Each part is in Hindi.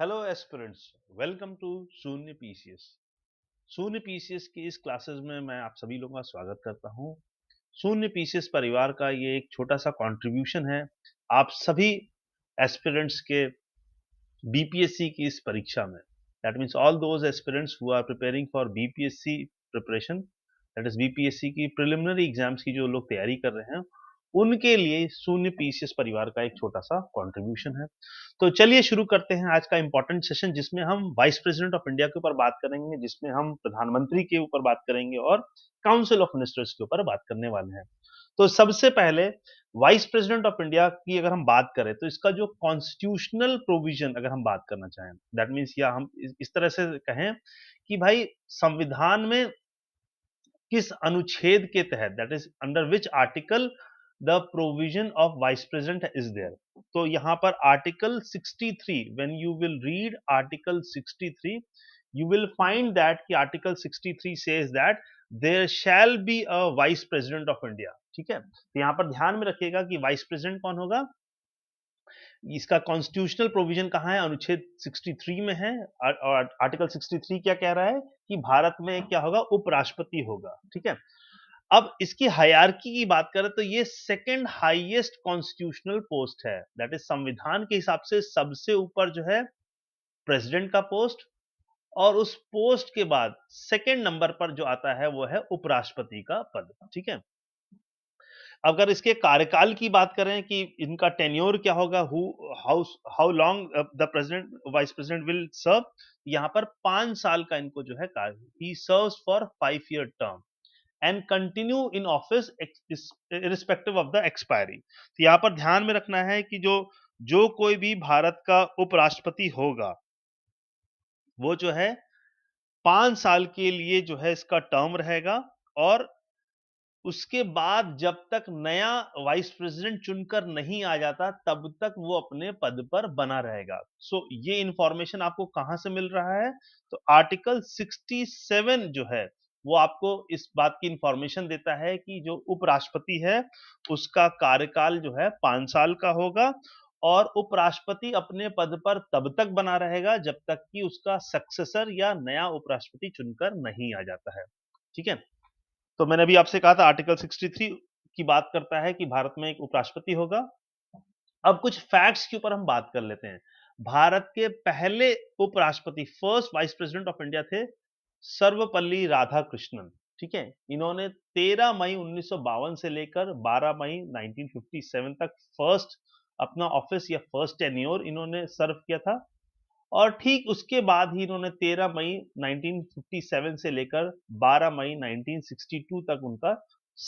Hello aspirants welcome to Shunya PCS Shunya PCS की इस क्लासेस में मैं आप सभी लोगों का स्वागत करता हूं शून्य पीसीएस परिवार का ये एक छोटा सा कंट्रीब्यूशन है आप सभी एस्पिरेंट्स के बीपीएससी की इस परीक्षा में that means all those aspirants who are preparing for BPSC preparation that is BPSC की प्रिलिमिनरी एग्जाम्स की जो लोग तैयारी कर रहे हैं उनके लिए शून्य पीसीएस परिवार का एक छोटा सा कंट्रीब्यूशन है तो चलिए शुरू करते हैं आज का इंपॉर्टेंट सेशन जिसमें हम वाइस प्रेसिडेंट ऑफ इंडिया के ऊपर बात करेंगे जिसमें हम प्रधानमंत्री के ऊपर बात करेंगे और काउंसिल ऑफ मिनिस्टर्स के ऊपर बात करने वाले हैं तो सबसे पहले वाइस प्रेसिडेंट ऑफ इंडिया की अगर हम बात करें तो इसका जो कॉन्स्टिट्यूशनल प्रोविजन अगर हम बात करना चाहें दैट मीन्स या हम इस तरह से कहें कि भाई संविधान में किस अनुच्छेद के तहत that is under which article the provision of vice president is there तो यहां पर article 63 three you will read article 63 you will find that कि article 63 says that there shall be a vice president of India ठीक है तो यहां पर ध्यान में रखिएगा कि वाइस प्रेसिडेंट कौन होगा इसका कॉन्स्टिट्यूशनल प्रोविजन कहां है अनुच्छेद 63 में है और आर्टिकल 63 क्या कह रहा है कि भारत में क्या होगा उपराष्ट्रपति होगा ठीक है अब इसकी हायरकी की बात करें तो ये सेकेंड हाइएस्ट कॉन्स्टिट्यूशनल पोस्ट है दैट इज संविधान के हिसाब से सबसे ऊपर जो है प्रेसिडेंट का पोस्ट और उस पोस्ट के बाद सेकेंड नंबर पर जो आता है वो है उपराष्ट्रपति का पद ठीक है अगर इसके कार्यकाल की बात करें कि इनका टेन्योर क्या होगा how long the president vice president will serve यहां पर पांच साल का इनको जो है कार्य ही serves for five year term and continue in office irrespective of the expiry तो यहाँ पर ध्यान में रखना है कि जो जो कोई भी भारत का उपराष्ट्रपति होगा वो जो है पांच साल के लिए जो है इसका टर्म रहेगा और उसके बाद जब तक नया वाइस प्रेसिडेंट चुनकर नहीं आ जाता तब तक वो अपने पद पर बना रहेगा सो so, ये इंफॉर्मेशन आपको कहां से मिल रहा है तो आर्टिकल 67 जो है वो आपको इस बात की इंफॉर्मेशन देता है कि जो उपराष्ट्रपति है उसका कार्यकाल जो है पांच साल का होगा और उपराष्ट्रपति अपने पद पर तब तक बना रहेगा जब तक कि उसका सक्सेसर या नया उपराष्ट्रपति चुनकर नहीं आ जाता है ठीक है तो मैंने अभी आपसे कहा था आर्टिकल 63 की बात करता है कि भारत में एक उपराष्ट्रपति होगा अब कुछ फैक्ट्स के ऊपर हम बात कर लेते हैं भारत के पहले उपराष्ट्रपति first vice president of India थे सर्वपल्ली राधा कृष्णन ठीक है इन्होंने 13 मई उन्नीस से लेकर 12 मई 1957 तक फर्स्ट अपना ऑफिस या फर्स्ट टेन्योर इन्होंने सर्व किया था और ठीक उसके बाद ही इन्होंने 13 मई 1957 से लेकर 12 मई 1962 तक उनका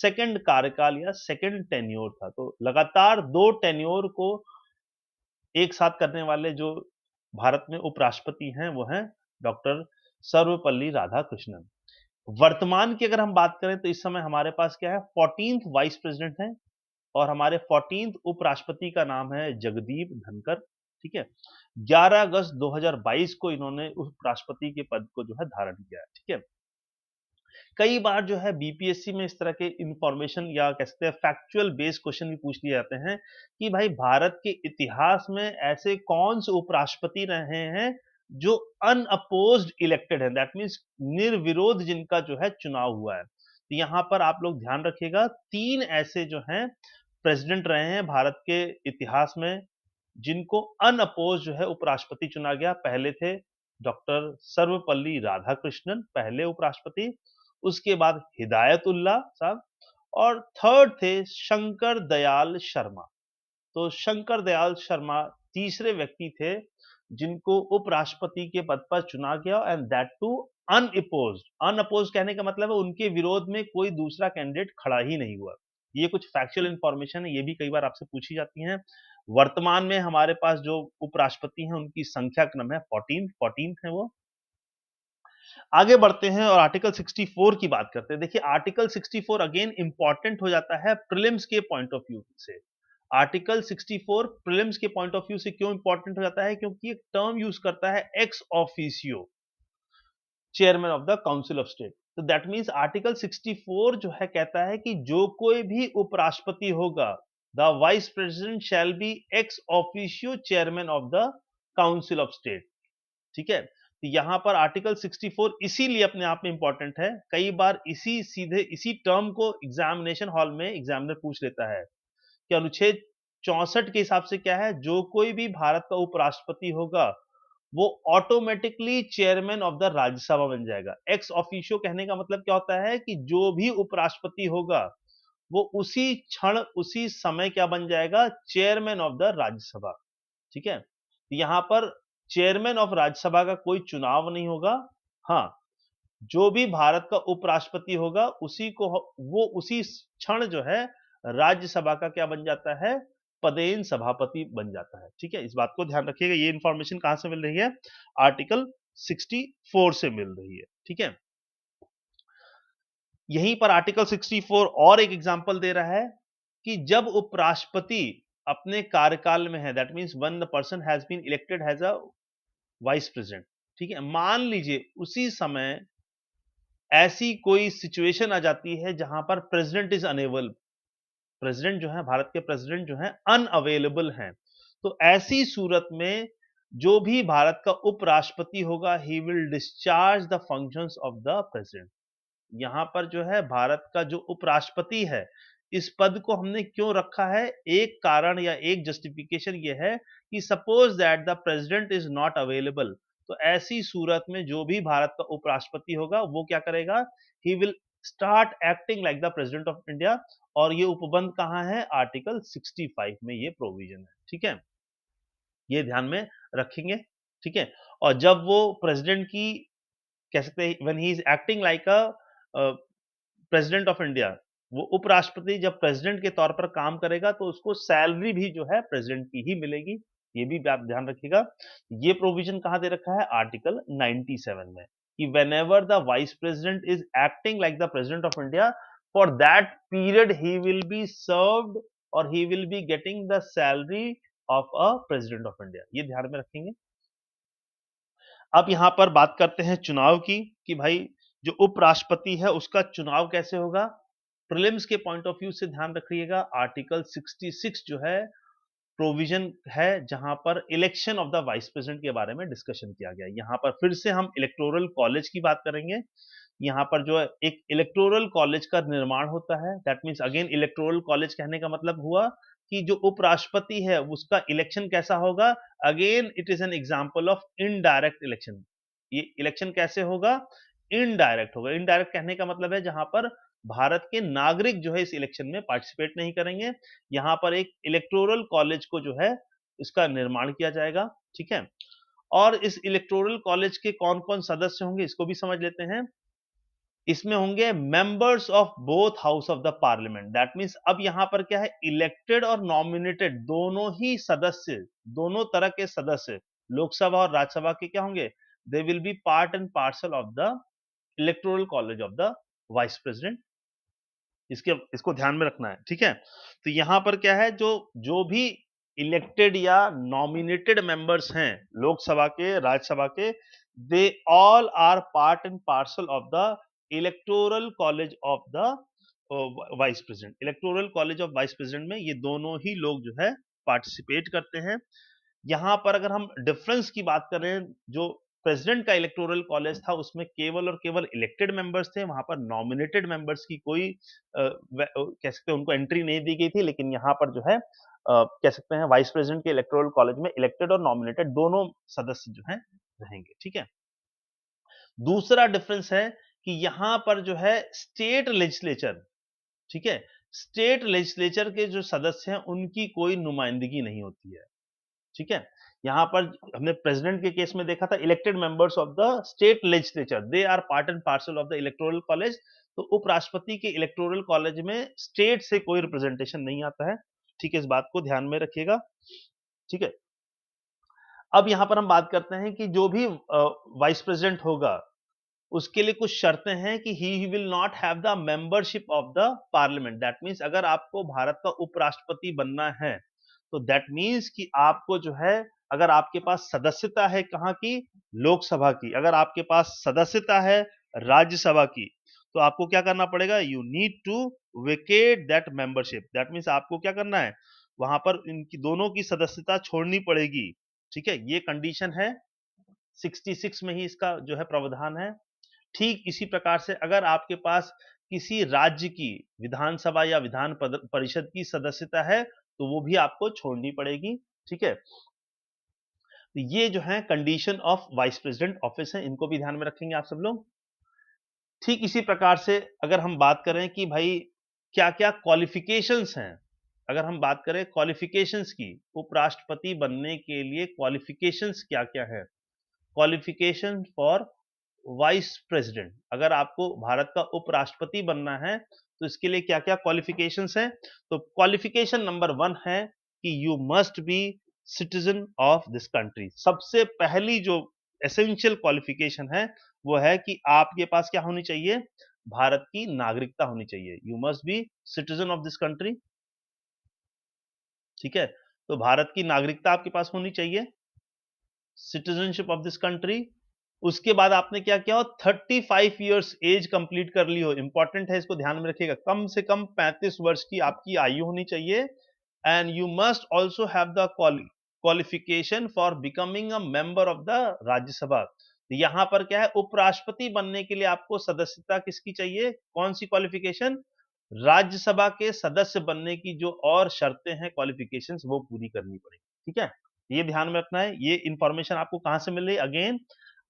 सेकंड कार्यकाल या सेकंड टेन्योर था तो लगातार दो टेन्योर को एक साथ करने वाले जो भारत में उपराष्ट्रपति हैं वो हैं डॉक्टर सर्वपल्ली राधाकृष्णन वर्तमान की अगर हम बात करें तो इस समय हमारे पास क्या है फोर्टीन वाइस प्रेसिडेंट हैं और हमारे फोर्टीन उपराष्ट्रपति का नाम है जगदीप धनकर ठीक है 11 अगस्त 2022 को इन्होंने उपराष्ट्रपति के पद को जो है धारण किया ठीक है कई बार जो है बीपीएससी में इस तरह के इंफॉर्मेशन या कह सकते हैं फैक्चुअल बेस्ड क्वेश्चन भी पूछ लिए जाते हैं कि भाई भारत के इतिहास में ऐसे कौन से उपराष्ट्रपति रहे हैं जो अनअपोज इलेक्टेड है दैट मीन्स निर्विरोध जिनका जो है चुनाव हुआ है तो यहाँ पर आप लोग ध्यान रखिएगा तीन ऐसे जो हैं प्रेसिडेंट रहे हैं भारत के इतिहास में जिनको अनअपोज जो है उपराष्ट्रपति चुना गया पहले थे डॉक्टर सर्वपल्ली राधाकृष्णन पहले उपराष्ट्रपति उसके बाद हिदायतुल्ला साहब और थर्ड थे शंकर दयाल शर्मा तो शंकर दयाल शर्मा तीसरे व्यक्ति थे जिनको उपराष्ट्रपति के पद पर चुना गया and that too unopposed unopposed कहने का मतलब है उनके विरोध में कोई दूसरा कैंडिडेट खड़ा ही नहीं हुआ ये कुछ फैक्चुअल इन्फॉर्मेशन है ये भी कई बार आपसे पूछी जाती है वर्तमान में हमारे पास जो उपराष्ट्रपति हैं उनकी संख्या क्रम है फोर्टीन फोर्टीन है वो आगे बढ़ते हैं और आर्टिकल 64 की बात करते हैं देखिए आर्टिकल 64 अगेन इंपॉर्टेंट हो जाता है प्रिलिम्स के पॉइंट ऑफ व्यू से आर्टिकल 64 प्रीलिम्स के पॉइंट ऑफ व्यू से क्यों इंपॉर्टेंट हो जाता है क्योंकि एक टर्म यूज करता है ex officio chairman of the council of state तो दैट मीन्स आर्टिकल 64 जो है कहता है कि जो कोई भी उपराष्ट्रपति होगा the vice president shall be ex officio chairman of the council of state ठीक है तो यहां पर आर्टिकल 64 इसीलिए अपने आप में इंपॉर्टेंट है कई बार इसी सीधे इसी टर्म को एग्जामिनेशन हॉल में एग्जामिनर पूछ लेता है कि अनुच्छेद चौसठ के हिसाब से क्या है जो कोई भी भारत का उपराष्ट्रपति होगा वो automatically chairman of the Rajya Sabha बन जाएगा एक्स ऑफिशियो कहने का मतलब क्या होता है कि जो भी उपराष्ट्रपति होगा वो उसी क्षण उसी समय क्या बन जाएगा चेयरमैन ऑफ द राज्यसभा ठीक है यहां पर चेयरमैन ऑफ राज्यसभा का कोई चुनाव नहीं होगा हाँ जो भी भारत का उपराष्ट्रपति होगा उसी को वो उसी क्षण जो है राज्यसभा का क्या बन जाता है पदेन सभापति बन जाता है ठीक है इस बात को ध्यान रखिएगा ये इंफॉर्मेशन कहां से मिल रही है आर्टिकल 64 से मिल रही है ठीक है यहीं पर आर्टिकल 64 और एक एग्जाम्पल दे रहा है कि जब उपराष्ट्रपति अपने कार्यकाल में है that means one the person has been elected has a vice president ठीक है मान लीजिए उसी समय ऐसी कोई सिचुएशन आ जाती है जहां पर प्रेसिडेंट इज अनेबल प्रेसिडेंट जो है भारत के प्रेसिडेंट जो है अनअवेलेबल हैं तो ऐसी सूरत में जो भी भारत का उपराष्ट्रपति होगा he will discharge the function of the president यहां पर जो है भारत का जो उपराष्ट्रपति है इस पद को हमने क्यों रखा है एक कारण या एक जस्टिफिकेशन यह है कि suppose that the president is not available तो ऐसी सूरत में जो भी भारत का उपराष्ट्रपति होगा वो क्या करेगा he will start acting like the president of India और ये उपबंध कहाँ है आर्टिकल 65 में ये प्रोविजन है ठीक है ये ध्यान में रखेंगे ठीक है और जब वो प्रेसिडेंट की कह सकते हैं when he is acting like a president of India वो उपराष्ट्रपति जब प्रेसिडेंट के तौर पर काम करेगा तो उसको सैलरी भी जो है प्रेसिडेंट की ही मिलेगी ये भी आप ध्यान रखिएगा ये प्रोविजन कहां दे रखा है आर्टिकल 97 में कि whenever the vice president is acting like the president of India for that period he will be served और he will be getting the salary of a president of India ये ध्यान में रखेंगे अब यहां पर बात करते हैं चुनाव की कि भाई जो उपराष्ट्रपति है उसका चुनाव कैसे होगा प्रिलिम्स के पॉइंट ऑफ व्यू से ध्यान रखिएगा आर्टिकल 66 जो है प्रोविजन है जहां पर election of the vice president के बारे में डिस्कशन किया गया यहाँ पर फिर से हम इलेक्टोरल कॉलेज की बात करेंगे यहां पर जो एक इलेक्टोरल कॉलेज का निर्माण होता है that means again electoral college कहने का मतलब हुआ कि जो उपराष्ट्रपति है उसका इलेक्शन कैसा होगा again it is an example of indirect election ये इलेक्शन कैसे होगा इनडायरेक्ट होगा इनडायरेक्ट कहने का मतलब है जहां पर भारत के नागरिक जो है इस इलेक्शन में पार्टिसिपेट नहीं करेंगे यहाँ पर एक इलेक्टोरल कॉलेज को जो है इसका निर्माण किया जाएगा ठीक है और इस इलेक्टोरल कॉलेज के कौन कौन सदस्य होंगे इसको भी समझ लेते हैं इसमें होंगे members of both house of the parliament that means अब यहां पर क्या है इलेक्टेड और नॉमिनेटेड दोनों ही सदस्य दोनों तरह के सदस्य लोकसभा और राज्यसभा के क्या होंगे they will be part and parcel of the electoral college of the vice president इसके इसको ध्यान में रखना है ठीक है तो यहां पर क्या है जो जो भी इलेक्टेड या नॉमिनेटेड मेंबर्स हैं लोकसभा के राज्यसभा के they all are part and parcel of the electoral college of the vice president electoral college of vice president में ये दोनों ही लोग जो है पार्टिसिपेट करते हैं यहां पर अगर हम डिफरेंस की बात करें जो प्रेसिडेंट का इलेक्टोरल कॉलेज था उसमें केवल और केवल इलेक्टेड मेंबर्स थे वहां पर नॉमिनेटेड मेंबर्स की कोई आ, कह सकते हैं उनको एंट्री नहीं दी गई थी लेकिन यहाँ पर जो है आ, कह सकते हैं वाइस प्रेसिडेंट के इलेक्टोरल कॉलेज में इलेक्टेड और नॉमिनेटेड दोनों सदस्य जो है रहेंगे ठीक है दूसरा डिफरेंस है कि यहाँ पर जो है स्टेट लेजिस्लेचर ठीक है स्टेट लेजिस्लेचर के जो सदस्य हैं उनकी कोई नुमाइंदगी नहीं होती है ठीक है यहाँ पर हमने प्रेसिडेंट के केस में देखा था elected members of the state legislature they are part and parcel of the electoral college तो उपराष्ट्रपति के इलेक्टोरल कॉलेज में स्टेट से कोई रिप्रेजेंटेशन नहीं आता है ठीक है इस बात को ध्यान में रखिएगा ठीक है अब यहां पर हम बात करते हैं कि जो भी वाइस प्रेसिडेंट होगा उसके लिए कुछ शर्तें हैं कि he will not have the membership of the parliament that means अगर आपको भारत का उपराष्ट्रपति बनना है तो दैट मीन्स कि आपको जो है अगर आपके पास सदस्यता है कहाँ की लोकसभा की अगर आपके पास सदस्यता है राज्यसभा की तो आपको क्या करना पड़ेगा you need to vacate that membership that means आपको क्या करना है वहां पर इनकी दोनों की सदस्यता छोड़नी पड़ेगी ठीक है ये कंडीशन है 66 में ही इसका जो है प्रावधान है ठीक इसी प्रकार से अगर आपके पास किसी राज्य की विधानसभा या विधान परिषद की सदस्यता है तो वो भी आपको छोड़नी पड़ेगी ठीक है तो ये जो है condition of vice president office है इनको भी ध्यान में रखेंगे आप सब लोग ठीक इसी प्रकार से अगर हम बात करें कि भाई क्या क्या क्वालिफिकेशंस हैं अगर हम बात करें क्वालिफिकेशंस की उपराष्ट्रपति बनने के लिए क्वालिफिकेशंस क्या क्या है क्वालिफिकेशन फॉर वाइस प्रेसिडेंट अगर आपको भारत का उपराष्ट्रपति बनना है तो इसके लिए क्या क्या क्वालिफिकेशंस हैं तो क्वालिफिकेशन नंबर वन है कि you must be citizen of this country सबसे पहली जो एसेंशियल क्वालिफिकेशन है वो है कि आपके पास क्या होनी चाहिए भारत की नागरिकता होनी चाहिए you must be citizen of this country ठीक है तो भारत की नागरिकता आपके पास होनी चाहिए सिटीजनशिप ऑफ दिस कंट्री उसके बाद आपने क्या किया हो 35 फाइव ईयर्स एज कंप्लीट कर ली हो इंपॉर्टेंट है इसको ध्यान में रखिएगा कम से कम 35 वर्ष की आपकी आयु होनी चाहिए and you must also have the quali qualification for becoming a member of the Rajya Sabha. तो यहाँ पर क्या है उपराष्ट्रपति बनने के लिए आपको सदस्यता किसकी चाहिए कौन सी क्वालिफिकेशन राज्यसभा के सदस्य बनने की जो और शर्तें हैं क्वालिफिकेशन वो पूरी करनी पड़ेगी ठीक है ये ध्यान में रखना है ये इंफॉर्मेशन आपको कहां से मिल रही है अगेन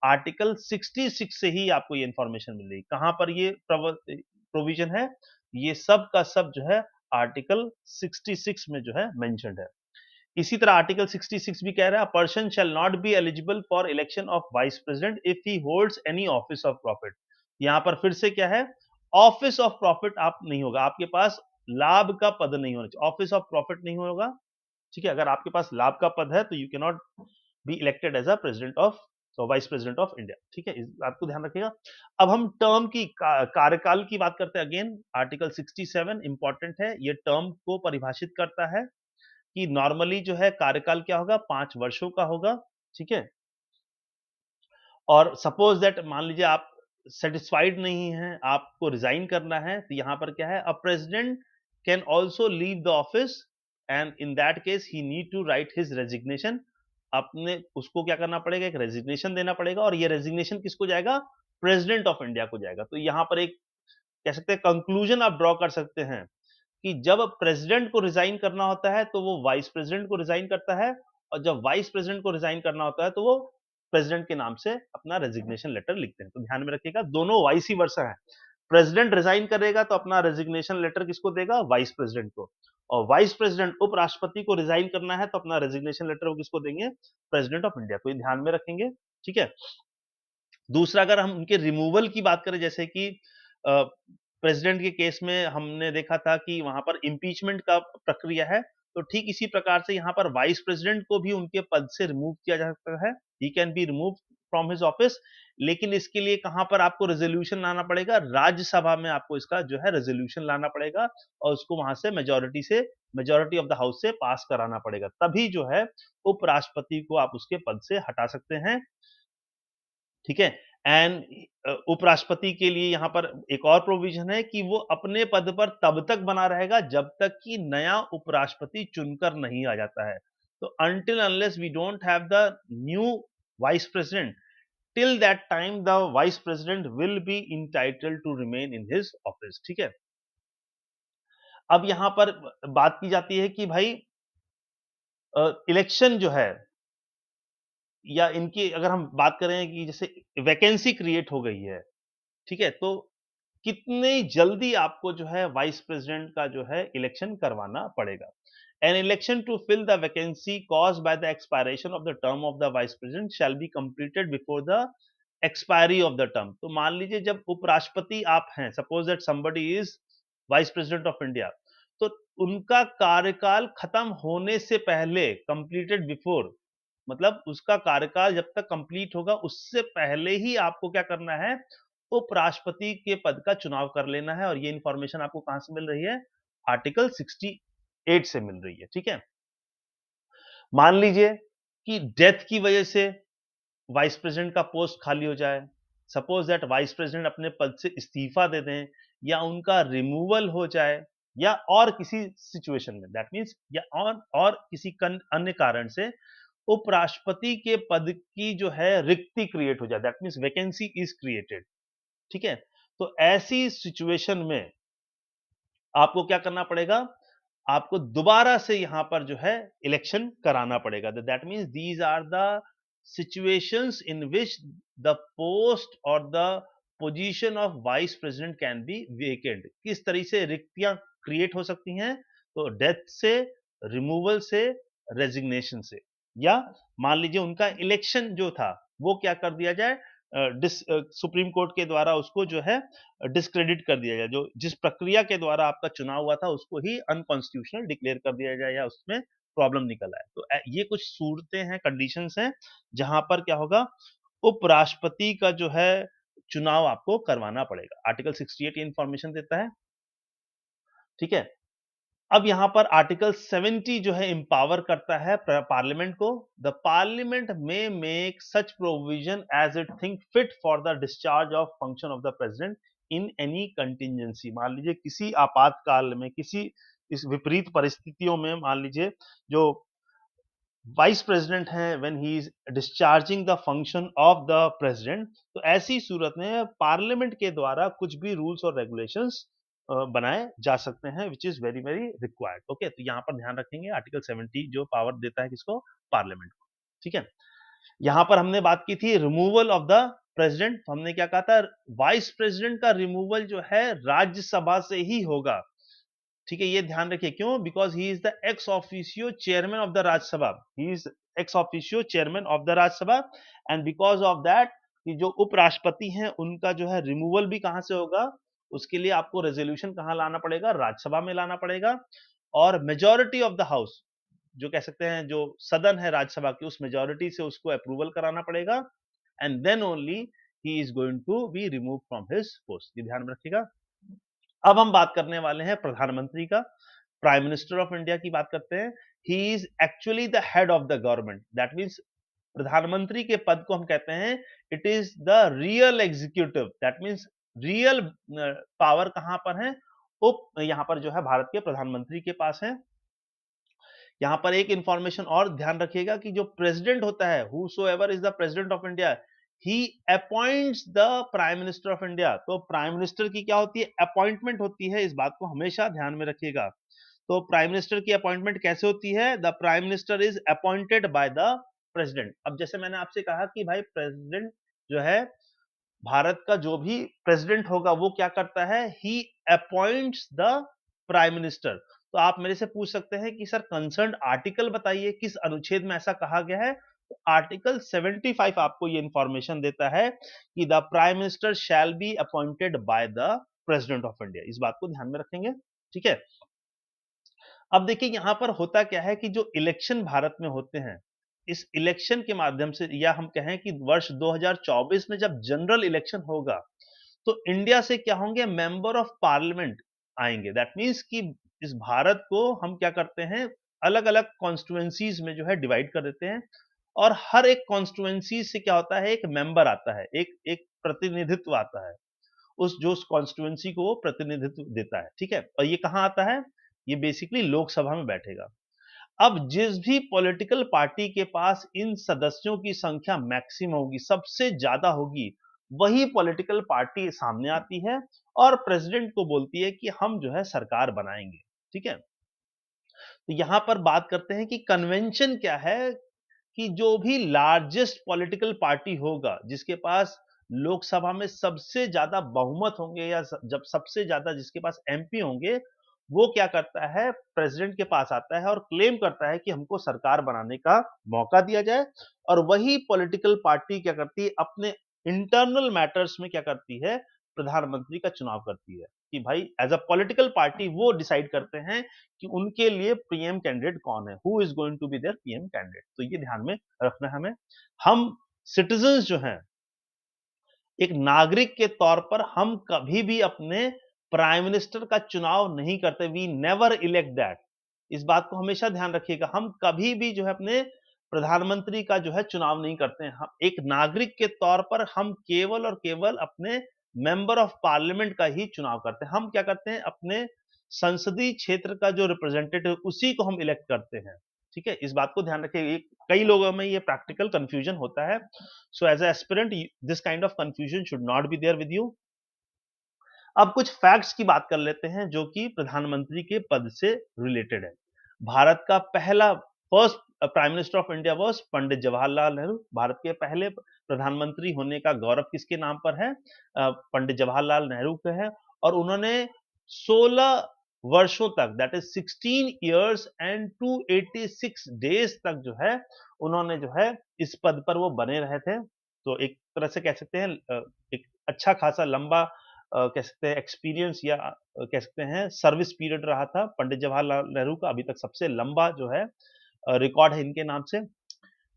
आर्टिकल 66 से ही आपको ये इंफॉर्मेशन मिल रही कहां पर ये प्रोविजन है ये सब का सब जो है आर्टिकल 66 में जो है मेंशनड है इसी तरह आर्टिकल 66 भी कह रहा है person shall not be eligible for election of vice president if he holds any office of profit यहां पर फिर से क्या है ऑफिस ऑफ प्रॉफिट आप नहीं होगा आपके पास लाभ का पद नहीं होना चाहिए ऑफिस ऑफ प्रॉफिट नहीं होगा ठीक है अगर आपके पास लाभ का पद है तो यू के not be elected as a president of vice president of India ठीक है इस बात को ध्यान रखिएगा अब हम टर्म की कार्यकाल की बात करते हैं अगेन आर्टिकल 67 इंपॉर्टेंट है ये टर्म को परिभाषित करता है कि नॉर्मली जो है कार्यकाल क्या होगा पांच वर्षों का होगा ठीक है और सपोज दैट मान लीजिए आप सेटिस्फाइड नहीं है आपको रिजाइन करना है तो यहां पर क्या है a president can also leave the office and in that case he need to write his resignation अपने उसको क्या करना पड़ेगा एक रेजिग्नेशन देना पड़ेगा और ये रेजिग्नेशन किसको जाएगा प्रेसिडेंट ऑफ इंडिया को जाएगा तो यहाँ पर एक कह सकते हैं कंक्लूजन आप ड्रॉ कर सकते हैं कि जब प्रेसिडेंट को रिजाइन करना होता है तो वो वाइस प्रेसिडेंट को रिजाइन करता है और जब वाइस प्रेसिडेंट को रिजाइन करना होता है तो वो प्रेसिडेंट के नाम से अपना रेजिग्नेशन लेटर लिखते हैं तो ध्यान में रखिएगा दोनों वाइस ही वर्षा है प्रेसिडेंट रिजाइन करेगा तो अपना रेजिग्नेशन लेटर किसको देगा वाइस प्रेसिडेंट को और वाइस प्रेसिडेंट उपराष्ट्रपति को रिजाइन करना है तो अपना रेजिग्नेशन लेटर वो किसको देंगे प्रेसिडेंट ऑफ इंडिया को ये ध्यान में रखेंगे ठीक है दूसरा अगर हम उनके रिमूवल की बात करें जैसे कि प्रेसिडेंट के केस में हमने देखा था कि वहां पर इम्पीचमेंट का प्रक्रिया है तो ठीक इसी प्रकार से यहाँ पर वाइस प्रेसिडेंट को भी उनके पद से रिमूव किया जा सकता है he can be remove from his office लेकिन इसके लिए कहां पर आपको रेजोल्यूशन लाना पड़ेगा राज्यसभा में आपको इसका जो है रेजोल्यूशन लाना पड़ेगा और उसको वहां से मेजोरिटी से मेजोरिटी ऑफ द हाउस से पास कराना पड़ेगा तभी जो है उपराष्ट्रपति को आप उसके पद से हटा सकते हैं ठीक है एंड उपराष्ट्रपति के लिए यहां पर एक और प्रोविजन है कि वो अपने पद पर तब तक बना रहेगा जब तक कि नया उपराष्ट्रपति चुनकर नहीं आ जाता है तो until unless we don't have the new vice president till that time the vice president will be entitled to remain in his office ठीक है अब यहां पर बात की जाती है कि भाई इलेक्शन जो है या इनकी अगर हम बात करें कि जैसे वैकेंसी क्रिएट हो गई है ठीक है तो कितनी जल्दी आपको जो है वाइस प्रेसिडेंट का जो है इलेक्शन करवाना पड़ेगा An election to fill the vacancy caused by the expiration of the term of the vice president shall be completed before the expiry of the term तो मान लीजिए जब उपराष्ट्रपति आप हैं suppose that somebody is vice president of India तो उनका कार्यकाल खत्म होने से पहले कंप्लीटेड बिफोर मतलब उसका कार्यकाल जब तक कंप्लीट होगा उससे पहले ही आपको क्या करना है उपराष्ट्रपति के पद का चुनाव कर लेना है और ये इंफॉर्मेशन आपको कहां से मिल रही है आर्टिकल सिक्सटी एट से मिल रही है ठीक है मान लीजिए कि डेथ की वजह से वाइस प्रेसिडेंट का पोस्ट खाली हो जाए सपोज दैट वाइस प्रेसिडेंट अपने पद से इस्तीफा दे दें या उनका रिमूवल हो जाए या और किसी सिचुएशन में दैट मीन्स या और और किसी अन्य कारण से उपराष्ट्रपति के पद की जो है रिक्ति क्रिएट हो जाए that means vacancy is created ठीक है तो ऐसी सिचुएशन में आपको क्या करना पड़ेगा आपको दोबारा से यहां पर जो है इलेक्शन कराना पड़ेगा that means these are the situations in which the post और the position of vice president can be vacant किस तरह से रिक्तियां क्रिएट हो सकती हैं तो डेथ से रिमूवल से रेजिग्नेशन से या मान लीजिए उनका इलेक्शन जो था वो क्या कर दिया जाए डिस सुप्रीम कोर्ट के द्वारा उसको जो है डिस्क्रेडिट कर दिया जाए जो जिस प्रक्रिया के द्वारा आपका चुनाव हुआ था उसको ही अनकॉन्स्टिट्यूशनल डिक्लेयर कर दिया जाए या उसमें प्रॉब्लम निकल आए तो ये कुछ सूरतें हैं कंडीशन हैं जहां पर क्या होगा उपराष्ट्रपति का जो है चुनाव आपको करवाना पड़ेगा आर्टिकल 68 एट इंफॉर्मेशन देता है ठीक है अब यहां पर आर्टिकल 70 जो है इंपावर करता है पार्लियामेंट को the parliament may make such provision as it think fit for the discharge of function of the president in any contingency मान लीजिए किसी आपातकाल में किसी इस विपरीत परिस्थितियों में मान लीजिए जो वाइस प्रेसिडेंट है when he is discharging the function of the president तो ऐसी सूरत में पार्लियामेंट के द्वारा कुछ भी रूल्स और रेगुलेशंस बनाए जा सकते हैं which is very very required okay तो यहाँ पर ध्यान रखेंगे आर्टिकल सेवेंटी जो पावर देता है किसको पार्लियामेंट को ठीक है यहाँ पर हमने बात की थी रिमूवल ऑफ द प्रेसिडेंट तो हमने क्या कहा था वाइस प्रेसिडेंट का रिमूवल जो है राज्यसभा से ही होगा ठीक है ये ध्यान रखिए क्यों because he is the ex officio chairman of the Rajya Sabha he is ex officio chairman of the Rajya Sabha and because of that कि जो उपराष्ट्रपति हैं उनका जो है रिमूवल भी कहां से होगा उसके लिए आपको रेजोल्यूशन कहाँ लाना पड़ेगा राज्यसभा में लाना पड़ेगा और मेजोरिटी ऑफ द हाउस जो कह सकते हैं जो सदन है राज्यसभा की उस मेजोरिटी से उसको अप्रूवल कराना पड़ेगा and then only he is going to be remove from his post ये ध्यान में रखिएगा अब हम बात करने वाले हैं प्रधानमंत्री का प्राइम मिनिस्टर ऑफ इंडिया की बात करते हैं he is actually the head of the government that means प्रधानमंत्री के पद को हम कहते हैं it is the real executive that means real power कहां पर है उप यहां पर जो है भारत के प्रधानमंत्री के पास है यहां पर एक इंफॉर्मेशन और ध्यान रखिएगा कि जो प्रेसिडेंट होता है who so ever is the president of India he appoints the prime minister of India तो प्राइम मिनिस्टर की क्या होती है अपॉइंटमेंट होती है इस बात को हमेशा ध्यान में रखिएगा तो प्राइम मिनिस्टर की अपॉइंटमेंट कैसे होती है the prime minister is appointed by the president अब जैसे मैंने आपसे कहा कि भाई प्रेसिडेंट जो है भारत का जो भी प्रेसिडेंट होगा वो क्या करता है he appoints the prime minister तो आप मेरे से पूछ सकते हैं कि सर कंसर्न आर्टिकल बताइए किस अनुच्छेद में ऐसा कहा गया है तो आर्टिकल 75 आपको ये इंफॉर्मेशन देता है कि the prime minister shall be appointed by the president of India इस बात को ध्यान में रखेंगे ठीक है अब देखिए यहां पर होता क्या है कि जो इलेक्शन भारत में होते हैं इस इलेक्शन के माध्यम से या हम कहें कि वर्ष 2024 में जब जनरल इलेक्शन होगा तो इंडिया से क्या होंगे मेंबर ऑफ पार्लियामेंट आएंगे दैट मीन्स कि इस भारत को हम क्या करते हैं अलग अलग कॉन्स्टिट्युएंसीज में जो है डिवाइड कर देते हैं और हर एक कॉन्स्टिट्युएंसी से क्या होता है एक मेंबर आता है एक एक प्रतिनिधित्व आता है उस जो उस कॉन्स्टिट्युएंसी को प्रतिनिधित्व देता है ठीक है और ये कहाँ आता है ये बेसिकली लोकसभा में बैठेगा अब जिस भी पॉलिटिकल पार्टी के पास इन सदस्यों की संख्या मैक्सिमम होगी सबसे ज्यादा होगी वही पॉलिटिकल पार्टी सामने आती है और प्रेसिडेंट को बोलती है कि हम जो है सरकार बनाएंगे ठीक है तो यहां पर बात करते हैं कि कन्वेंशन क्या है कि जो भी लार्जेस्ट पॉलिटिकल पार्टी होगा जिसके पास लोकसभा में सबसे ज्यादा बहुमत होंगे या जब सबसे ज्यादा जिसके पास एमपी होंगे वो क्या करता है प्रेसिडेंट के पास आता है और क्लेम करता है कि हमको सरकार बनाने का मौका दिया जाए और वही पॉलिटिकल पार्टी क्या करती है अपने इंटरनल मैटर्स में क्या करती है प्रधानमंत्री का चुनाव करती है कि भाई एज अ पॉलिटिकल पार्टी वो डिसाइड करते हैं कि उनके लिए पीएम कैंडिडेट कौन है who is going to be their PM candidate तो ये ध्यान में रखना है हमें हम सिटीजन जो हैं एक नागरिक के तौर पर हम कभी भी अपने प्राइम मिनिस्टर का चुनाव नहीं करते वी नेवर इलेक्ट दैट इस बात को हमेशा ध्यान रखिएगा हम कभी भी जो है अपने प्रधानमंत्री का जो है चुनाव नहीं करते हैं हम एक नागरिक के तौर पर हम केवल और केवल अपने मेंबर ऑफ पार्लियामेंट का ही चुनाव करते हैं हम क्या करते हैं अपने संसदीय क्षेत्र का जो रिप्रेजेंटेटिव उसी को हम इलेक्ट करते हैं ठीक है इस बात को ध्यान रखिए कई लोगों में ये प्रैक्टिकल कंफ्यूजन होता है so as aspirant this kind of confusion should not be there with you अब कुछ फैक्ट्स की बात कर लेते हैं जो कि प्रधानमंत्री के पद से रिलेटेड है भारत का पहला first prime minister of India was Pandit Jawaharlal Nehru Bharat के पहले प्रधानमंत्री होने का गौरव किसके नाम पर है पंडित जवाहरलाल नेहरू के है और उन्होंने 16 वर्षों तक that is 16 years and 286 days तक जो है उन्होंने जो है इस पद पर वो बने रहे थे तो एक तरह से कह सकते हैं uh, एक अच्छा खासा लंबा कह सकते हैं एक्सपीरियंस या कह सकते हैं सर्विस पीरियड रहा था पंडित जवाहरलाल नेहरू का अभी तक सबसे लंबा जो है रिकॉर्ड है इनके नाम से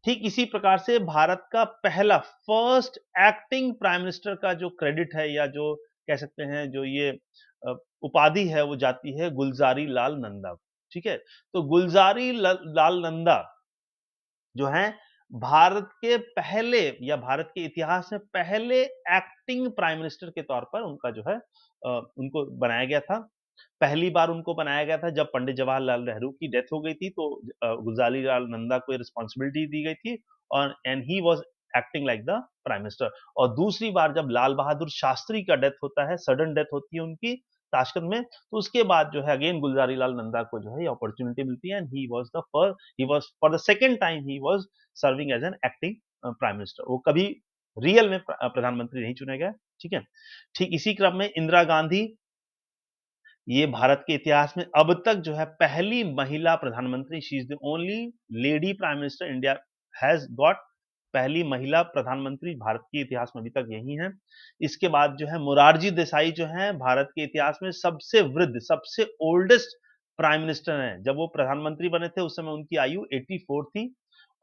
ठीक इसी प्रकार से भारत का पहला फर्स्ट एक्टिंग प्राइम मिनिस्टर का जो क्रेडिट है या जो कह सकते हैं जो ये उपाधि है वो जाती है गुलजारी लाल नंदा ठीक है तो गुलजारी लाल नंदा जो है भारत के पहले या भारत के इतिहास में पहले एक्टिंग प्राइम मिनिस्टर के तौर पर उनका जो है उनको बनाया गया था पहली बार उनको बनाया गया था जब पंडित जवाहरलाल नेहरू की डेथ हो गई थी तो गुजाली लाल नंदा को रिस्पॉन्सिबिलिटी दी गई थी और and he was acting like the prime minister और दूसरी बार जब लाल बहादुर शास्त्री का डेथ होता है सडन डेथ होती है उनकी ताशकंद में तो उसके बाद जो है अगेन गुलजारी लाल नंदा को जो है अपॉर्चुनिटी मिलती है and he was the first he was for the second time he was serving as an acting prime minister वो कभी रियल में uh, प्रधानमंत्री नहीं चुने गए ठीक है ठीक इसी क्रम में इंदिरा गांधी ये भारत के इतिहास में अब तक जो है पहली महिला प्रधानमंत्री she is the only lady prime minister India has got पहली महिला प्रधानमंत्री भारत के इतिहास में अभी तक यही है इसके बाद जो है मुरारजी देसाई जो है भारत के इतिहास में सबसे वृद्ध सबसे ओल्डेस्ट प्राइम मिनिस्टर हैं जब वो प्रधानमंत्री बने थे उस समय उनकी आयु 84 थी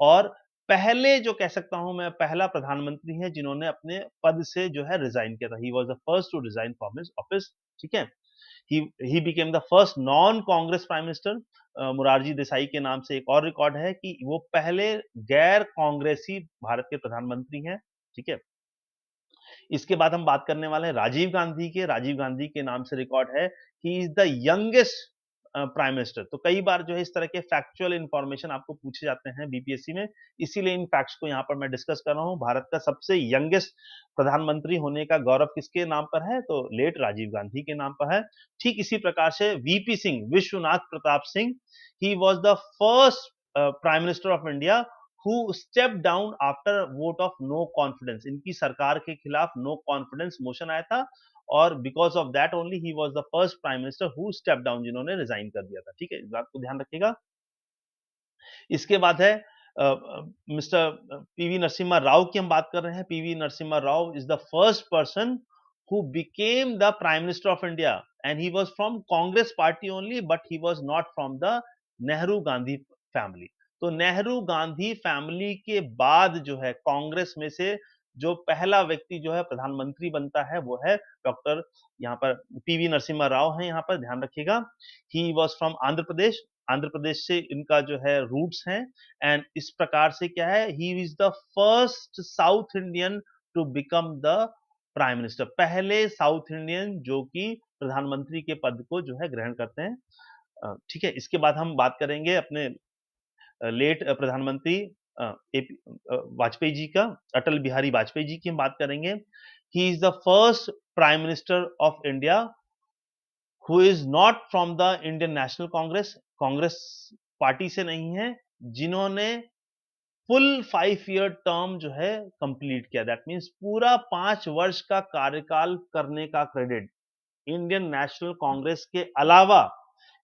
और पहले जो कह सकता हूं मैं पहला प्रधानमंत्री है जिन्होंने अपने पद से जो है रिजाइन किया था he was the first to resign from his office ठीक है he, he became the first non-Congress prime Morarji Desai के नाम से एक और रिकॉर्ड है कि वो पहले गैर कांग्रेसी भारत के प्रधानमंत्री हैं ठीक है इसके बाद हम बात करने वाले हैं राजीव गांधी के राजीव गांधी के नाम से रिकॉर्ड है कि is the youngest prime minister तो कई बार जो है इस तरह के फैक्चुअल इंफॉर्मेशन आपको पूछे जाते हैं बीपीएससी में इसीलिए इन फैक्ट्स को यहाँ पर मैं डिस्कस कर रहा हूँ भारत का सबसे यंगेस्ट प्रधानमंत्री होने का गौरव किसके नाम पर है तो लेट राजीव गांधी के नाम पर है ठीक इसी प्रकार से VP Singh Vishwanath Pratap Singh he was the first prime minister of India who step down after vote of no confidence इनकी सरकार के खिलाफ नो कॉन्फिडेंस मोशन आया था और because of that only he was the first prime minister who step down जिन्होंने रिजाइन कर दिया था ठीक है इस बात को ध्यान रखिएगा इसके बाद है मिस्टर पीवी नरसिम्हा राव की हम बात कर रहे हैं PV Narasimha Rao is the first person who became the prime minister of India and he was from Congress party only but he was not from the Nehru Gandhi family तो नेहरू गांधी फैमिली के बाद जो है कांग्रेस में से जो पहला व्यक्ति जो है प्रधानमंत्री बनता है वो है डॉक्टर यहाँ पर पीवी नरसिम्हा राव है यहाँ पर ध्यान रखिएगा he was from Andhra Pradesh Andhra Pradesh से इनका जो है रूट्स है एंड इस प्रकार से क्या है he is the first South Indian to become the prime minister पहले साउथ इंडियन जो कि प्रधानमंत्री के पद को जो है ग्रहण करते हैं ठीक है इसके बाद हम बात करेंगे अपने लेट प्रधानमंत्री वाजपेयी जी का अटल बिहारी वाजपेयी जी की हम बात करेंगे he is the first prime minister of India who is not from the Indian National Congress Congress party से नहीं है जिन्होंने फुल फाइव ईयर टर्म जो है कंप्लीट किया दैट मीन्स पूरा पांच वर्ष का कार्यकाल करने का क्रेडिट इंडियन नेशनल कांग्रेस के अलावा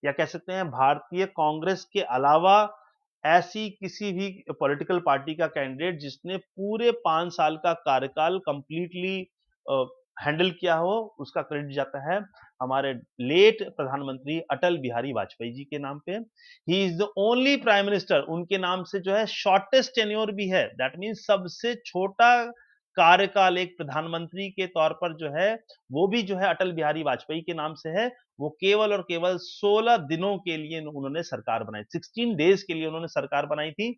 या कह सकते हैं भारतीय कांग्रेस के अलावा ऐसी किसी भी पॉलिटिकल पार्टी का कैंडिडेट जिसने पूरे पांच साल का कार्यकाल कंप्लीटली हैंडल किया हो उसका क्रेडिट जाता है हमारे लेट प्रधानमंत्री अटल बिहारी वाजपेयी जी के नाम पे he is the only prime minister उनके नाम से जो है शॉर्टेस्ट टेन्योर भी है दैट मीन सबसे छोटा कार्यकाल एक प्रधानमंत्री के तौर पर जो है वो भी जो है अटल बिहारी वाजपेयी के नाम से है वो केवल और केवल 16 दिनों के लिए उन्होंने सरकार बनाई 16 डेज के लिए उन्होंने सरकार बनाई थी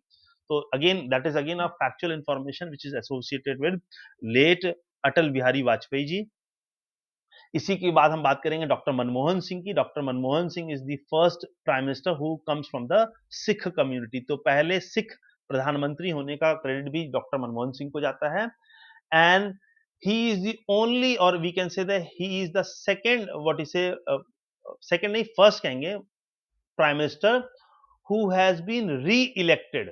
तो again that is again a factual information which is associated with late Atal Bihari Vajpayee ji इसी के बाद हम बात करेंगे डॉक्टर मनमोहन सिंह की doctor Manmohan Singh is the first prime minister who comes from the Sikh community तो पहले सिख प्रधानमंत्री होने का क्रेडिट भी डॉक्टर मनमोहन सिंह को जाता है and he is the only और we can say that is the second what is a second नहीं फर्स्ट कहेंगे prime minister who has been re elected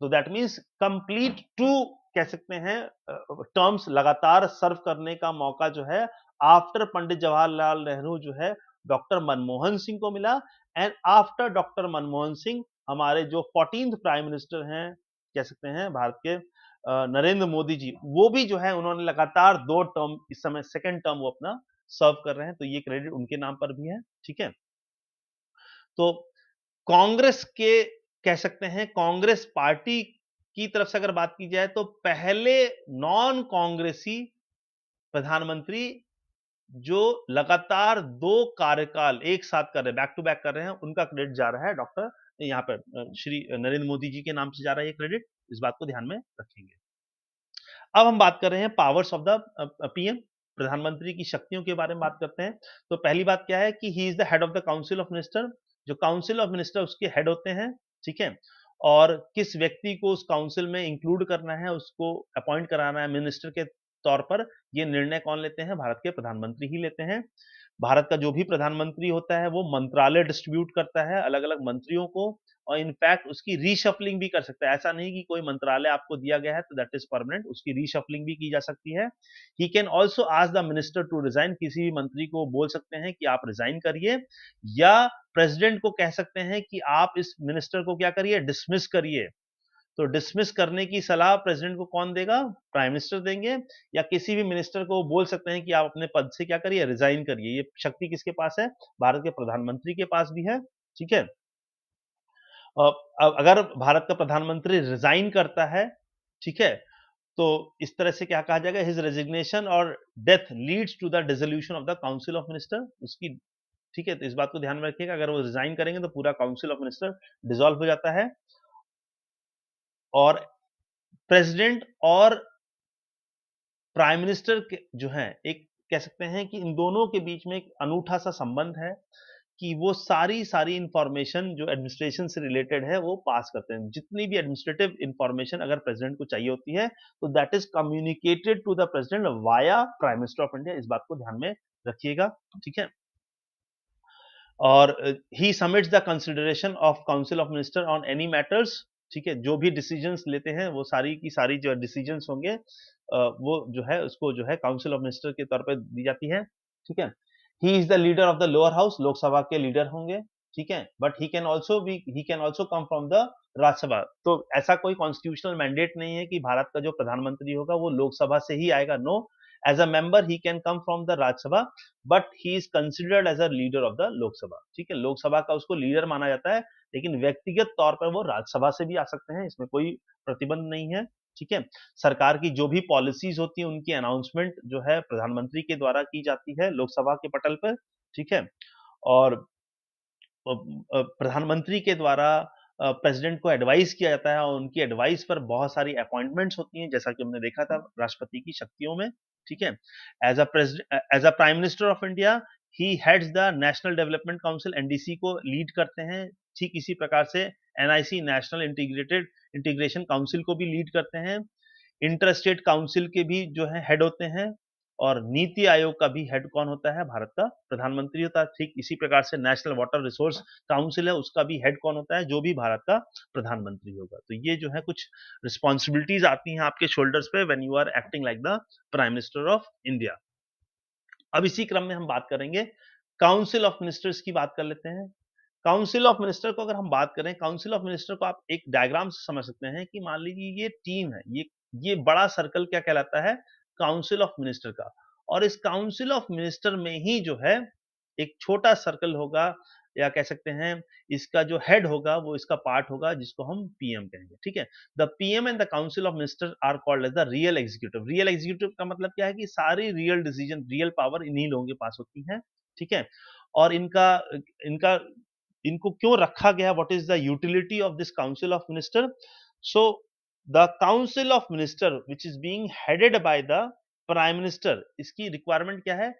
तो दैट मीन्स कंप्लीट टू कह सकते हैं टर्म्स लगातार सर्व करने का मौका जो है आफ्टर पंडित जवाहरलाल नेहरू जो है डॉक्टर मनमोहन सिंह को मिला and after doctor Manmohan Singh हमारे जो फोर्टीन प्राइम मिनिस्टर हैं कह सकते हैं भारत के नरेंद्र मोदी जी वो भी जो है उन्होंने लगातार दो टर्म इस समय सेकेंड टर्म वो अपना सर्व कर रहे हैं तो ये क्रेडिट उनके नाम पर भी है ठीक है तो कांग्रेस के कह सकते हैं कांग्रेस पार्टी की तरफ से अगर बात की जाए तो पहले नॉन कांग्रेसी प्रधानमंत्री जो लगातार दो कार्यकाल एक साथ कर रहे हैं बैक टू बैक कर रहे हैं उनका क्रेडिट जा रहा है डॉक्टर यहाँ पर श्री नरेंद्र मोदी जी के नाम से जा रहा है ये क्रेडिट इस बात को ध्यान में रखेंगे अब हम बात कर रहे हैं पावर्स ऑफ द पीएम प्रधानमंत्री की शक्तियों के बारे में बात करते हैं तो पहली बात क्या है कि he is the head of the council of minister जो काउंसिल ऑफ मिनिस्टर उसके हेड होते हैं ठीक है और किस व्यक्ति को उस काउंसिल में इंक्लूड करना है उसको अपॉइंट कराना है मिनिस्टर के तौर पर ये निर्णय कौन लेते हैं भारत के प्रधानमंत्री ही लेते हैं भारत का जो भी प्रधानमंत्री होता है वो मंत्रालय डिस्ट्रीब्यूट करता है अलग अलग मंत्रियों को और इनफैक्ट उसकी रीशफलिंग भी कर सकता है ऐसा नहीं कि कोई मंत्रालय आपको दिया गया है तो दैट इज परमानेंट उसकी रीशफलिंग भी की जा सकती है he can also ask the minister to resign किसी भी मंत्री को बोल सकते हैं कि आप रिजाइन करिए या प्रेसिडेंट को कह सकते हैं कि आप इस मिनिस्टर को क्या करिए डिसमिस करिए तो डिसमिस करने की सलाह प्रेसिडेंट को कौन देगा प्राइम मिनिस्टर देंगे या किसी भी मिनिस्टर को बोल सकते हैं कि आप अपने पद से क्या करिए रिजाइन करिए ये शक्ति किसके पास है भारत के प्रधानमंत्री के पास भी है ठीक है अगर भारत का प्रधानमंत्री रिजाइन करता है ठीक है तो इस तरह से क्या कहा जाएगा हिज रेजिग्नेशन और death leads to the dissolution of the council of minister उसकी ठीक है तो इस बात को ध्यान में रखिएगा अगर वो रिजाइन करेंगे तो पूरा काउंसिल ऑफ मिनिस्टर डिजोल्व हो जाता है और प्रेसिडेंट और प्राइम मिनिस्टर जो है एक कह सकते हैं कि इन दोनों के बीच में एक अनूठा सा संबंध है कि वो सारी सारी इंफॉर्मेशन जो एडमिनिस्ट्रेशन से रिलेटेड है वो पास करते हैं जितनी भी एडमिनिस्ट्रेटिव इंफॉर्मेशन अगर प्रेसिडेंट को चाहिए होती है तो that is communicated to the president via prime minister of India इस बात को ध्यान में रखिएगा ठीक है और he submits the consideration of council of minister on any matters ठीक है जो भी डिसीजन लेते हैं वो सारी की सारी जो डिसीजन होंगे वो जो है उसको जो है काउंसिल ऑफ मिनिस्टर के तौर पर दी जाती है ठीक है he is the leader of the lower house Lok Sabha के लीडर होंगे ठीक है but he can also be he can also come from the Rajya Sabha तो ऐसा कोई कॉन्स्टिट्यूशनल मैंडेट नहीं है कि भारत का जो प्रधानमंत्री होगा वो लोकसभा से ही आएगा no as a member he can come from the Rajya Sabha but he is considered as a leader of the Lok Sabha ठीक है लोकसभा का उसको लीडर माना जाता है लेकिन व्यक्तिगत तौर पर वो राज्यसभा से भी आ सकते हैं इसमें कोई प्रतिबंध नहीं है ठीक है सरकार की जो भी पॉलिसीज होती है उनकी अनाउंसमेंट जो है प्रधानमंत्री के द्वारा की जाती है लोकसभा के पटल पर ठीक है और प्रधानमंत्री के द्वारा प्रेसिडेंट को एडवाइस किया जाता है और उनकी एडवाइस पर बहुत सारी अपॉइंटमेंट्स होती हैं जैसा कि हमने देखा था राष्ट्रपति की शक्तियों में ठीक है as a president as a prime minister of India he heads the national development council NDC को लीड करते हैं ठीक इसी प्रकार से NIC national integrated integration council को भी लीड करते हैं इंटर स्टेट काउंसिल के भी जो है हेड होते हैं और नीति आयोग का भी हेड कौन होता है भारत का प्रधानमंत्री होता है ठीक इसी प्रकार से नेशनल वाटर रिसोर्स काउंसिल है उसका भी हेड कौन होता है जो भी भारत का प्रधानमंत्री होगा तो ये जो है कुछ रिस्पॉन्सिबिलिटीज आती हैं आपके शोल्डर्स पे when you are acting like the prime minister of India अब इसी क्रम में हम बात करेंगे काउंसिल ऑफ मिनिस्टर्स की बात कर लेते हैं काउंसिल ऑफ मिनिस्टर को अगर हम बात करें काउंसिल ऑफ मिनिस्टर को आप एक डायग्राम से समझ सकते हैं कि मान लीजिए ये टीम है ये ये बड़ा सर्कल क्या कहलाता है काउंसिल ऑफ मिनिस्टर का और इस काउंसिल ऑफ मिनिस्टर में ही जो है एक छोटा सर्कल होगा या कह सकते हैं इसका जो हेड होगा वो इसका पार्ट होगा जिसको हम पीएम कहेंगे ठीक है the PM and the council of minister are called as the real executive real executive का मतलब क्या है कि सारी रियल डिसीजन रियल पावर इन्हीं लोगों के पास होती है ठीक है और इनका इनका इनको क्यों रखा गया what is the utility of this council of minister so the council of minister which is being headed by the prime minister इसकी रिक्वायरमेंट क्या है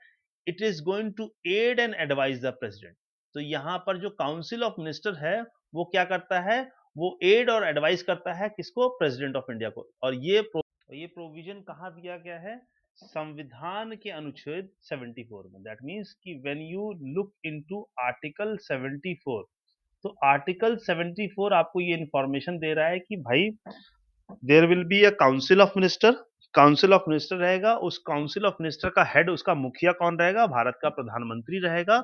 it is going to aid and advise the president तो यहां पर जो काउंसिल ऑफ मिनिस्टर है वो क्या करता है वो एड और एडवाइस करता है किसको प्रेसिडेंट ऑफ इंडिया को और ये प्रो, ये प्रोविजन कहा दिया गया है संविधान के अनुच्छेद 74 में दैट मीन्स कि when you look into article 74 तो आर्टिकल 74 आपको ये इंफॉर्मेशन दे रहा है कि भाई there will be a council of minister council of minister रहेगा उस काउंसिल ऑफ मिनिस्टर का हेड उसका मुखिया कौन रहेगा भारत का प्रधानमंत्री रहेगा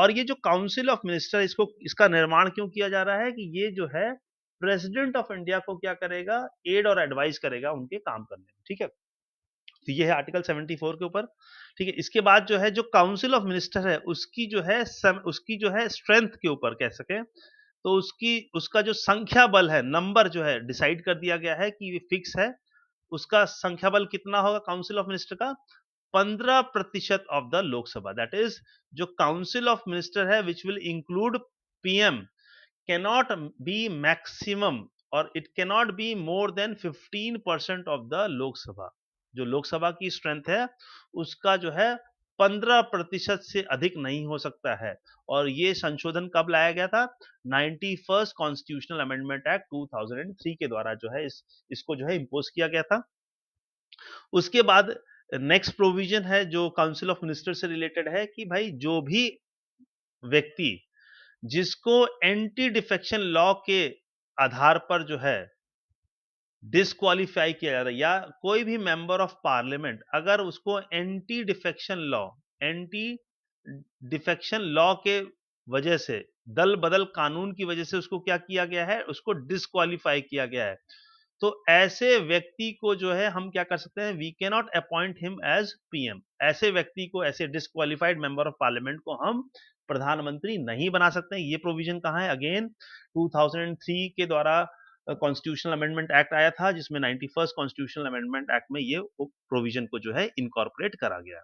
और ये जो काउंसिल ऑफ मिनिस्टर इसको इसका निर्माण क्यों किया जा रहा है कि ये जो है प्रेसिडेंट ऑफ इंडिया को क्या करेगा एड और एडवाइस करेगा उनके काम करने में ठीक है तो ये है आर्टिकल 74 के ऊपर ठीक है इसके बाद जो है जो काउंसिल ऑफ मिनिस्टर है उसकी जो है सम, उसकी जो है स्ट्रेंथ के ऊपर कह सके तो उसकी उसका जो संख्या बल है नंबर जो है डिसाइड कर दिया गया है कि ये फिक्स है उसका संख्या बल कितना होगा काउंसिल ऑफ मिनिस्टर का पंद्रह प्रतिशत of the Lok Sabha that is जो काउंसिल ऑफ मिनिस्टर है which will include PM cannot be maximum और it cannot be more than fifteen percent of the Lok Sabha जो लोकसभा की स्ट्रेंथ है उसका जो है पंद्रह प्रतिशत से अधिक नहीं हो सकता है और ये संशोधन कब लाया गया था ninety first constitutional amendment act two thousand three के द्वारा जो है इस इसको जो है इम्पोज किया गया था उसके बाद नेक्स्ट प्रोविजन है जो काउंसिल ऑफ मिनिस्टर से रिलेटेड है कि भाई जो भी व्यक्ति जिसको एंटी डिफेक्शन लॉ के आधार पर जो है डिसक्वालीफाई किया जा रहा है या कोई भी मेंबर ऑफ पार्लियामेंट अगर उसको anti defection law anti defection law के वजह से दल बदल कानून की वजह से उसको क्या किया गया है उसको डिसक्वालीफाई किया गया है तो ऐसे व्यक्ति को जो है हम क्या कर सकते हैं we not appoint him as PM ऐसे व्यक्ति को ऐसे डिसक्वालीफाइड मेंबर ऑफ पार्लियामेंट को हम प्रधानमंत्री नहीं बना सकते हैं ये प्रोविजन कहाँ है अगेन 2003 के द्वारा कॉन्स्टिट्यूशनल अमेंडमेंट एक्ट आया था जिसमें ninety first constitutional amendment act में ये प्रोविजन को जो है इनकॉर्पोरेट करा गया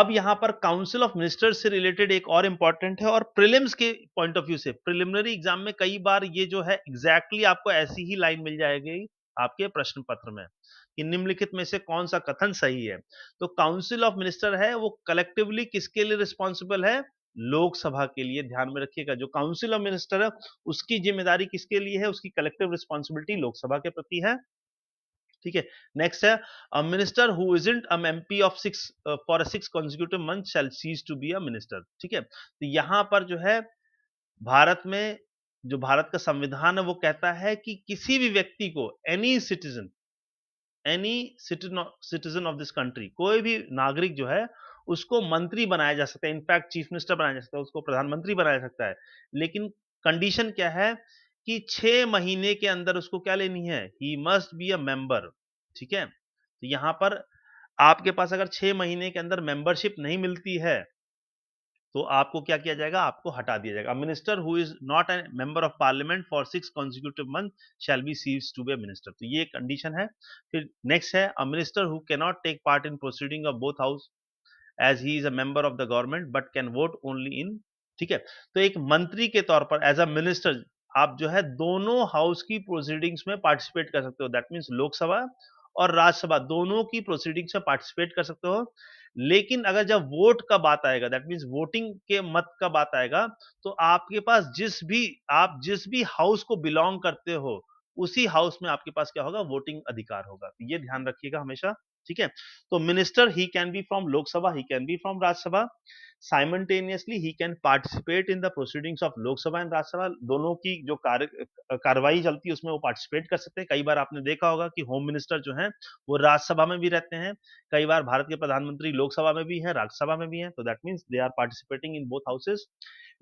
अब यहां पर काउंसिल ऑफ मिनिस्टर्स से रिलेटेड एक और इंपॉर्टेंट है और प्रिलिम्स के पॉइंट ऑफ व्यू से प्रिलिमिनरी एग्जाम में कई बार ये जो है एग्जैक्टली exactly आपको ऐसी ही लाइन मिल जाएगी आपके प्रश्न पत्र में कि निम्नलिखित में से कौन सा कथन सही है तो काउंसिल ऑफ मिनिस्टर है वो कलेक्टिवली किसके लिए रिस्पॉन्सिबल है लोकसभा के लिए ध्यान में रखिएगा जो काउंसिल ऑफ मिनिस्टर है उसकी जिम्मेदारी किसके लिए है उसकी कलेक्टिव रिस्पॉन्सिबिलिटी लोकसभा के प्रति है ठीक है नेक्स्ट है a minister who is in an MP of six for six consecutive month shall cease to be a minister ठीक है तो यहां पर जो है भारत में जो भारत का संविधान है वो कहता है कि किसी भी व्यक्ति को any citizen any citizen of this country कोई भी नागरिक जो है उसको मंत्री बनाया जा सकता है इनफैक्ट चीफ मिनिस्टर बनाया जा सकता है उसको प्रधानमंत्री बनाया जा सकता है लेकिन कंडीशन क्या है कि छह महीने के अंदर उसको क्या लेनी है he must be a member ठीक है तो यहां पर आपके पास अगर छह महीने के अंदर मेंबरशिप नहीं मिलती है तो आपको क्या किया जाएगा आपको हटा दिया जाएगा minister who is not a member of parliament for six consecutive month shall be cease to be minister तो ये कंडीशन है फिर नेक्स्ट है a minister who cannot take part in proceeding of both house as he is a member of the government but can vote only in ठीक है तो एक मंत्री के तौर पर एज अ मिनिस्टर आप जो है दोनों हाउस की प्रोसीडिंग्स में पार्टिसिपेट कर सकते हो दैट मीन्स लोकसभा और राज्यसभा दोनों की प्रोसीडिंग्स में पार्टिसिपेट कर सकते हो लेकिन अगर जब वोट का बात आएगा दैट मीन्स वोटिंग के मत का बात आएगा तो आपके पास जिस भी आप जिस भी हाउस को बिलोंग करते हो उसी हाउस में आपके पास क्या होगा वोटिंग अधिकार होगा ये ध्यान रखिएगा हमेशा ठीक है तो minister he can be from Lok Sabha he can be from Rajya Sabha simultaneously he can participate in the proceedings of Lok Sabha and Rajya Sabha दोनों की जो कार्य कार्रवाई चलती है उसमें वो पार्टिसिपेट कर सकते हैं कई बार आपने देखा होगा कि होम मिनिस्टर जो है वो राज्यसभा में भी रहते हैं कई बार भारत के प्रधानमंत्री लोकसभा में भी है राज्यसभा में भी है तो that means they are participating in both houses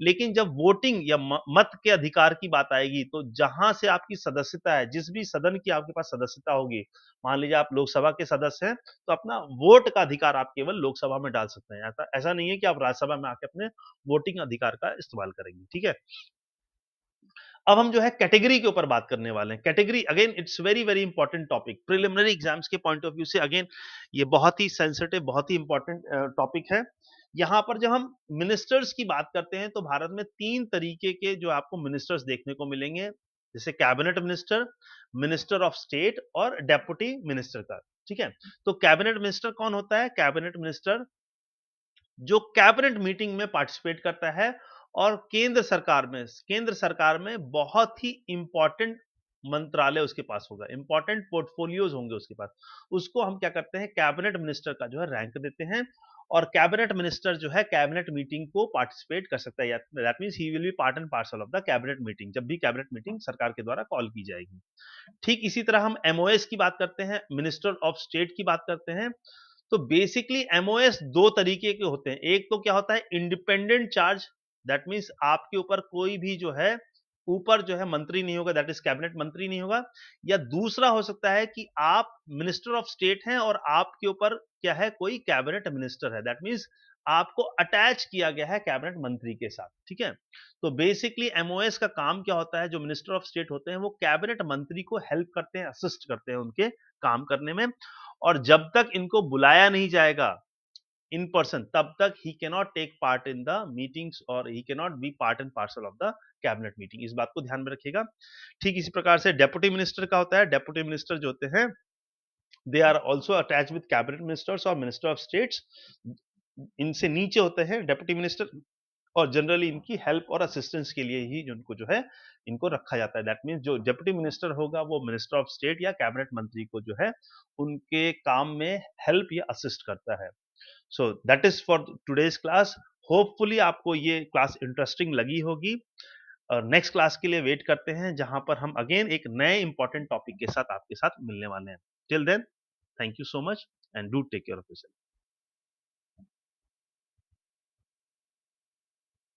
लेकिन जब वोटिंग या मत के अधिकार की बात आएगी तो जहां से आपकी सदस्यता है जिस भी सदन की आपके पास सदस्यता होगी मान लीजिए आप लोकसभा के सदस्य हैं तो अपना वोट का अधिकार आप केवल लोकसभा में डाल सकते हैं ऐसा नहीं है कि आप राज्यसभा में आके अपने वोटिंग अधिकार का इस्तेमाल करेंगे ठीक है अब हम जो है कैटेगरी के ऊपर बात करने वाले हैं category again it's very very important topic preliminary exams के पॉइंट ऑफ व्यू से अगेन ये बहुत ही सेंसिटिव बहुत ही इंपॉर्टेंट टॉपिक है यहां पर जब हम मिनिस्टर्स की बात करते हैं तो भारत में तीन तरीके के जो आपको मिनिस्टर्स देखने को मिलेंगे जैसे cabinet minister minister of state और डेप्यूटी मिनिस्टर का ठीक है तो कैबिनेट मिनिस्टर कौन होता है कैबिनेट मिनिस्टर जो कैबिनेट मीटिंग में पार्टिसिपेट करता है और केंद्र सरकार में केंद्र सरकार में बहुत ही इंपॉर्टेंट मंत्रालय उसके पास होगा इंपॉर्टेंट पोर्टफोलियोज होंगे उसके पास उसको हम क्या करते हैं कैबिनेट मिनिस्टर का जो है रैंक देते हैं और कैबिनेट मिनिस्टर जो है कैबिनेट मीटिंग को पार्टिसिपेट कर सकता है that means he will be part and parcel of the cabinet meeting जब भी कैबिनेट मीटिंग सरकार के द्वारा कॉल की जाएगी ठीक इसी तरह हम एमओएस की बात करते हैं मिनिस्टर ऑफ स्टेट की बात करते हैं तो बेसिकली एमओएस दो तरीके के होते हैं एक तो क्या होता है इंडिपेंडेंट चार्ज दैट मीन्स आपके ऊपर कोई भी जो है ऊपर जो है मंत्री नहीं होगा दैट इज कैबिनेट मंत्री नहीं होगा या दूसरा हो सकता है कि आप मिनिस्टर ऑफ स्टेट हैं और आपके ऊपर क्या है कोई कैबिनेट मिनिस्टर है दैट मीन्स आपको अटैच किया गया है कैबिनेट मंत्री के साथ ठीक है तो बेसिकली एमओएस का काम क्या होता है जो मिनिस्टर ऑफ स्टेट होते हैं वो कैबिनेट मंत्री को हेल्प करते हैं असिस्ट करते हैं उनके काम करने में और जब तक इनको बुलाया नहीं जाएगा इन पर्सन तब तक he cannot take part in the meetings और he cannot be part and parcel of the cabinet meeting इस बात को ध्यान में रखिएगा ठीक इसी प्रकार से डेप्यूटी मिनिस्टर का होता है डेप्यूटी मिनिस्टर जो होते हैं they are also attach with cabinet ministers और मिनिस्टर ऑफ स्टेट्स इनसे नीचे होते हैं डेप्यूटी मिनिस्टर और जनरली इनकी हेल्प और असिस्टेंस के लिए ही उनको जो है इनको रखा जाता है दैट मीन जो डेप्यूटी मिनिस्टर होगा वो मिनिस्टर ऑफ स्टेट या कैबिनेट मंत्री को जो है उनके काम में हेल्प या असिस्ट करता है so that is for today's class hopefully आपको ये क्लास इंटरेस्टिंग लगी होगी और नेक्स्ट क्लास के लिए वेट करते हैं जहां पर हम अगेन एक नए इंपॉर्टेंट टॉपिक के साथ आपके साथ मिलने वाले हैं till then thank you so much and do take care of yourself